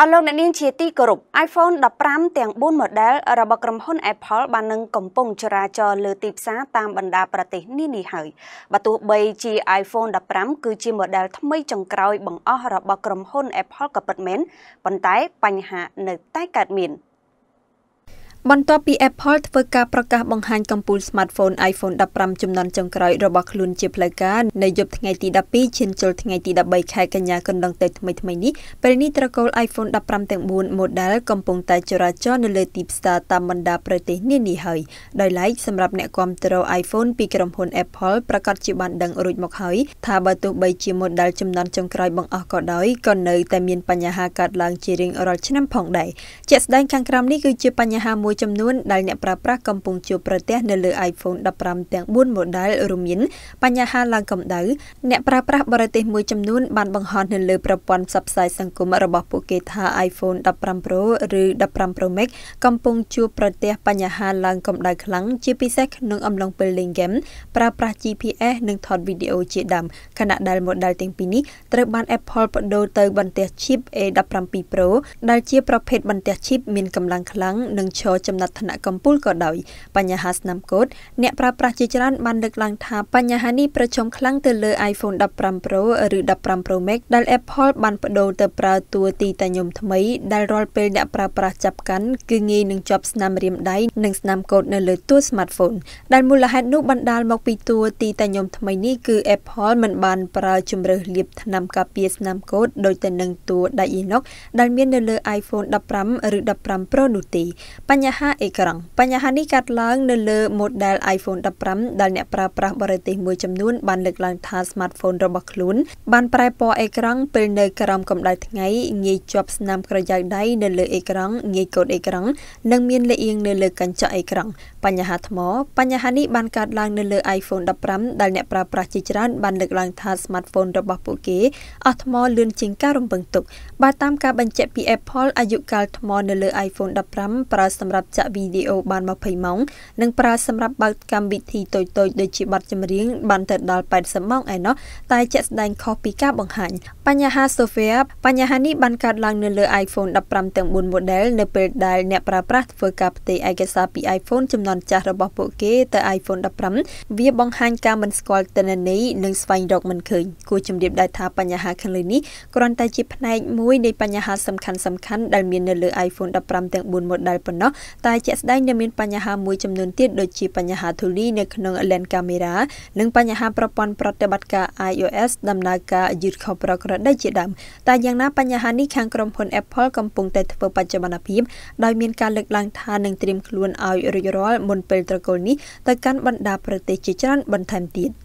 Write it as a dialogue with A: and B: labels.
A: អរលោកអ្នកនាងជាទីគោរព iPhone 15ទាំង4 model របស់ក្រុមហ៊ុន Apple បាននឹងកំពុងចរាចរលើទីផ្សារតាមបណ្ដាប្រទេសនានាហើយបើទោះបីជា iPhone 15គឺជា model ថ្មីចុងក្រោយបង្អស់របស់ក្រុមហ៊ុន Apple ក៏ពិតមែនប៉ុន្តែបញ្ហានៅតែកើតមាន។
B: បន្ទាប់ពី Apple ធ្វើការប្រកាសបង្ហាញកំពូល smartphone iPhone 15ចំនួនចុងក្រោយរបស់ខ្លួនជាផ្លូវការនៅយប់ថ្ងៃទី12ឈានចូលថ្ងៃទី13ខែកញ្ញាកន្លងទៅថ្មីៗនេះពេលនេះត្រកូល iPhone 15ទាំង4 model កំពុងតែចរាចរនៅលើទីផ្សារតាមបណ្ដាប្រទេសនានាហើយដោយឡែកសម្រាប់អ្នកគាំទ្រ iPhone ពីក្រុមហ៊ុន Apple ប្រកាសជាបានដឹងរួចមកហើយថាបើទោះបីជា model ចំនួនចុងក្រោយបង្អស់ក៏ដោយក៏នៅតែមានបញ្ហាកើតឡើងជារៀងរាល់ឆ្នាំផងដែរជាក់ស្ដែងខាងក្រោមនេះគឺជាបញ្ហាមួយមួយចំនួនដែលអ្នកប្រើប្រាស់កំពុងជួបប្រទះនៅលើ iPhone 15ទាំង4 model រួមមានបញ្ហាឡើងកម្ដៅអ្នកប្រើប្រាស់បរទេសមួយចំនួន បានបង្ហោះនៅលើប្រព័ន្ធផ្សព្វផ្សាយសង្គមរបស់ពួកគេថា iPhone 15 Pro ឬ15 Pro Max កំពុងជួបប្រទះបញ្ហាឡើងកម្ដៅខ្លាំងជាពិសេសក្នុងអំឡុងពេលលេងហ្គេមប្រើប្រាស់ GPS និងថតវីដេអូជាដើមខណៈដែល model ទាំងពីរនេះត្រូវបាន Apple បដូរទៅបន្ទះ chip A17 Pro ដែលជា ប្រភេទបន្ទះ chip មានកម្លាំងខ្លាំងនិងឈរចំណាត់ថ្នាក់កំពូលក៏ដោយ បញ្ហាស្នាមកូដអ្នកប្រើប្រាស់ជាច្រើនបានលើកឡើងថាបញ្ហានេះប្រឈមខ្លាំងទៅលើ iPhone 15 Pro ឬ15 Pro Max ដែល Apple បានបដូរទៅប្រើតួទីតាញោមថ្មី ដែលរាល់ពេលអ្នកប្រើប្រាស់ចាប់កាន់គឺងាយនឹងជាប់ស្នាមរាមដៃនិងស្នាមកូដនៅលើតួ smartphone ដែលមូលហេតុនោះបណ្ដាលមកពីតួទីតាញោមថ្មីនេះគឺ Apple មិនបានប្រើជំរើសលាបថ្នាំការពារស្នាមកូដដោយទៅនឹងតួ Dynoc ដែលមាននៅលើ iPhone 15ឬ15 Pro នោះទេបញ្ហាបញ្ហាអេក្រង់បញ្ហានេះកើតឡើងនៅលើ model iPhone 15ដែលអ្នកប្រើប្រាស់បរិទេសមួយចំនួនបានលើកឡើងថា smartphone របស់ខ្លួនបានប្រែពណ៌អេក្រង់ពេលនៅក្រោមកម្ដៅថ្ងៃងាយជាប់ស្នាមក្រយៅដៃនៅលើអេក្រង់ងាយកូតអេក្រង់និងមានលេអៀងនៅលើកញ្ចក់អេក្រង់បញ្ហាថ្មបញ្ហានេះបានកើតឡើងនៅលើ iPhone 15ដែលអ្នកប្រើប្រាស់ជាច្រើនបានលើកឡើងថា smartphone របស់ពួកគេអស់ថ្មលឿនជាងការរំពឹងទុកបើតាមការបញ្ជាក់ពី Apple អាយុកាលថ្ម នៅលើ iPhone 15ប្រើសម្រាប់សម្រាប់ចាក់វីដេអូបាន20ម៉ោងនិងប្រើសម្រាប់បើកកម្មវិធីតូចៗដូចជាបទចម្រៀងបានទៅដល់80ម៉ោងឯណោះតែជាក់ស្ដែងខុសពីការបង្ហាញ បញ្ហា software បញ្ហានេះបានកើតឡើងនៅលើ iPhone 15ទាំង4 model នៅពេលដែលអ្នកប្រើប្រាស់ធ្វើការផ្ទេរឯកសារពី iPhone ចំនួនចាស់របស់ពួកគេទៅ iPhone 15វាបង្ហាញការមិនស្គាល់ទិន្នន័យនិងស្វែងរកមិនឃើញគួរជំរាបដែរថាបញ្ហាខាងលើនេះគ្រាន់តែជាផ្នែកមួយនៃបញ្ហាសំខាន់ៗដែលមាននៅលើ iPhone 15ទាំង4 model ប៉ុណ្ណោះតែជាក់ស្ដែងនៅមានបញ្ហាមួយចំនួនទៀតដូចជាបញ្ហាធូលីនៅក្នុង lens camera និងបញ្ហាប្រព័ន្ធប្រតិបត្តិការ iOS ដំណើរការយឺតខុសប្រក្រតីជាដើមតែយ៉ាងណាបញ្ហានេះខាងក្រុមហ៊ុន Apple កំពុងតែធ្វើបច្ចុប្បន្នភាពដោយមានការលើកឡើងថានឹងត្រៀមខ្លួនឲ្យរួចរាល់មុនពេលត្រកូលនេះទៅកាន់បណ្ដាប្រទេសជាច្រើនបន្ថែមទៀត។